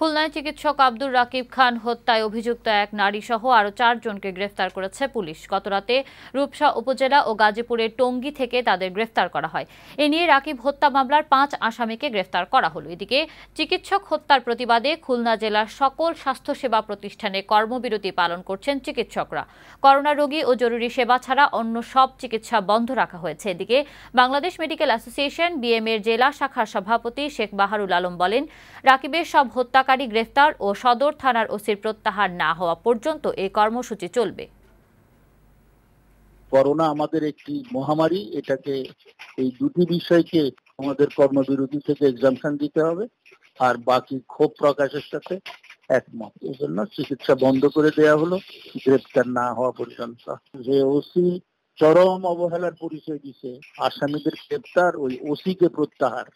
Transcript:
খুলনায় চিকিৎসক আব্দুর রাকিব খান হত্যায় অভিযুক্ত এক নারী সহ আরও চারজনকে গ্রেফতার করেছে পুলিশ গতরাতে রূপসা উপজেলা ও গাজীপুরের টঙ্গী থেকে তাদের গ্রেফতার করা হয় এ নিয়ে রাকিব হত্যা মামলার পাঁচ আসামিকে গ্রেফতার করা হলো এদিকে চিকিৎসক হত্যার প্রতিবাদে খুলনা জেলার সকল স্বাস্থ্যসেবা প্রতিষ্ঠানে কর্মবিরতি পালন করছেন চিকিৎসকরা করোনা রোগী ও জরুরি সেবা ছাড়া অন্য সব চিকিৎসা বন্ধ রাখা হয়েছে এদিকে বাংলাদেশ মেডিকেল অ্যাসোসিয়েশন বিএম এর জেলা শাখার সভাপতি শেখ বাহারুল আলম বলেন রাকিবের সব হত্যা হত্যাকারী গ্রেফতার ও সদর থানার ওসির প্রত্যাহার না হওয়া পর্যন্ত এই কর্মসূচি চলবে করোনা আমাদের একটি মহামারী এটাকে এই দুটি বিষয়কে আমাদের কর্মবিরতি থেকে এক্সামশন দিতে হবে আর বাকি ক্ষোভ প্রকাশের সাথে একমত এই জন্য চিকিৎসা বন্ধ করে দেয়া হলো গ্রেপ্তার না হওয়া পর্যন্ত যে ওসি চরম অবহেলার পরিচয় দিছে আসামিদের গ্রেপ্তার ওই ওসিকে প্রত্যাহার